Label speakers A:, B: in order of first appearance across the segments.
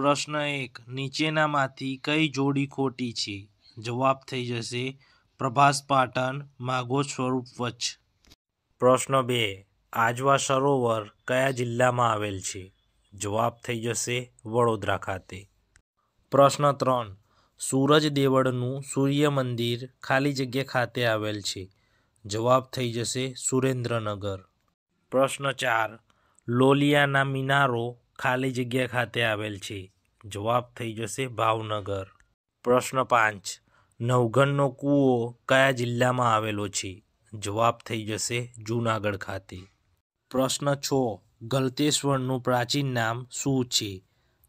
A: પ્રશ્ન એક નીચેનામાંથી કઈ જોડી ખોટી છે જવાબ થઈ જશે પ્રભાસ પાટણ માગો સ્વરૂપ વચ્ચ પ્રશ્ન બે આજવા સરોવર કયા જિલ્લામાં આવેલ છે જવાબ થઈ જશે વડોદરા ખાતે પ્રશ્ન ત્રણ સૂરજ દેવળનું સૂર્ય મંદિર ખાલી જગ્યા ખાતે આવેલ છે જવાબ થઈ જશે સુરેન્દ્રનગર પ્રશ્ન ચાર લોલિયાના મિનારો ખાલી જગ્યા ખાતે આવેલ છે જવાબ થઈ જશે ભાવનગર પ્રશ્ન પાંચ નવઘનનો કૂવો કયા જિલ્લામાં આવેલો છે જવાબ થઈ જશે જૂનાગઢ ખાતે પ્રશ્ન છ ગલતેશ્વરનું પ્રાચીન નામ શું છે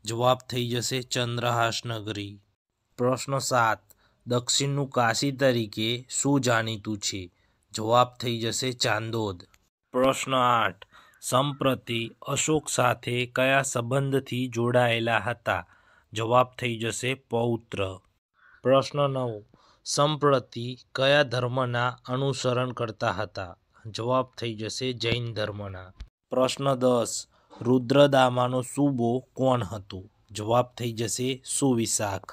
A: જવાબ થઈ જશે ચંદ્રહાસનગરી પ્રશ્ન સાત દક્ષિણનું કાશી તરીકે શું જાણીતું છે જવાબ થઈ જશે ચાંદોદ પ્રશ્ન આઠ સંપ્રતિ અશોક સાથે કયા સંબંધથી જોડાયેલા હતા જવાબ થઈ જશે પૌત્ર પ્રશ્ન નવ સંપ્રતિ કયા ધર્મના અનુસરણ કરતા હતા જવાબ થઈ જશે જૈન ધર્મના પ્રશ્ન દસ રુદ્રદામાનો સૂબો કોણ હતો જવાબ થઈ જશે સુવિશાખ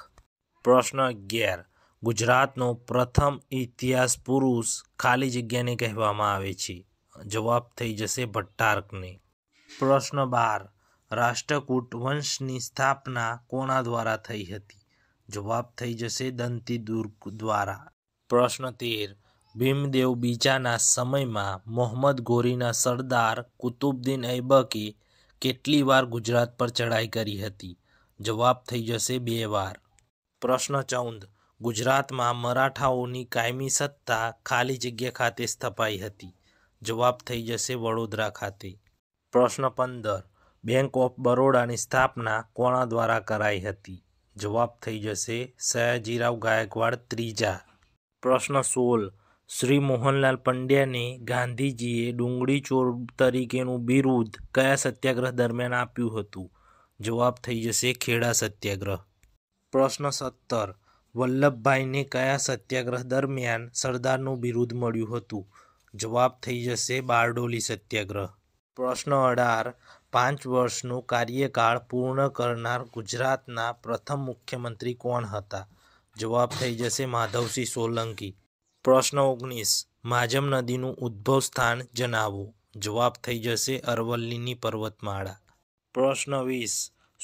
A: પ્રશ્ન અગિયાર ગુજરાતનો પ્રથમ ઇતિહાસ પુરુષ ખાલી જગ્યાને કહેવામાં આવે છે જવાબ થઈ જશે ભટ્ટાર્કને પ્રશ્ન બાર રાષ્ટ્રકૂટ વંશની સ્થાપના કોના દ્વારા થઈ હતી જવાબ થઈ જશે દંતી દુર્ગ દ્વારા પ્રશ્ન તેર ભીમદેવ બીજાના સમયમાં મોહમ્મદ ગોરીના સરદાર કુતુબદ્દીન ઐબકે કેટલી વાર ગુજરાત પર ચઢાઈ કરી હતી જવાબ થઈ જશે બે વાર પ્રશ્ન ચૌદ ગુજરાતમાં મરાઠાઓની કાયમી સત્તા ખાલી જગ્યા ખાતે સ્થપાઈ હતી જવાબ થઈ જશે વડોદરા ખાતે પ્રશ્ન પંદર બેંક ઓફ બરોડાની સ્થાપના કોણા દ્વારા કરાઈ હતી જવાબ થઈ જશે સયાજીરાવ ગાયકવાડ ત્રીજા પ્રશ્ન સોળ શ્રી મોહનલાલ પંડ્યાને ગાંધીજીએ ડુંગળી ચોર તરીકેનું બિરુદ કયા સત્યાગ્રહ દરમિયાન આપ્યું હતું જવાબ થઈ જશે ખેડા સત્યાગ્રહ પ્રશ્ન સત્તર વલ્લભભાઈને કયા સત્યાગ્રહ દરમિયાન સરદારનું બિરુદ મળ્યું હતું જવાબ થઈ જશે બારડોલી સત્યાગ્રહ પ્રશ્ન અઢાર પાંચ વર્ષનું કાર્યકાળ પૂર્ણ કરનાર ગુજરાતના પ્રથમ મુખ્યમંત્રી કોણ હતા જવાબ થઈ જશે માધવસિંહ સોલંકી પ્રશ્ન ઓગણીસ માજમ નદીનું ઉદ્ભવ સ્થાન જણાવો જવાબ થઈ જશે અરવલ્લીની પર્વતમાળા પ્રશ્ન વીસ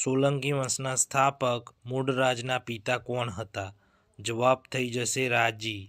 A: સોલંકી વંશના સ્થાપક મૂળરાજના પિતા કોણ હતા જવાબ થઈ જશે રાજી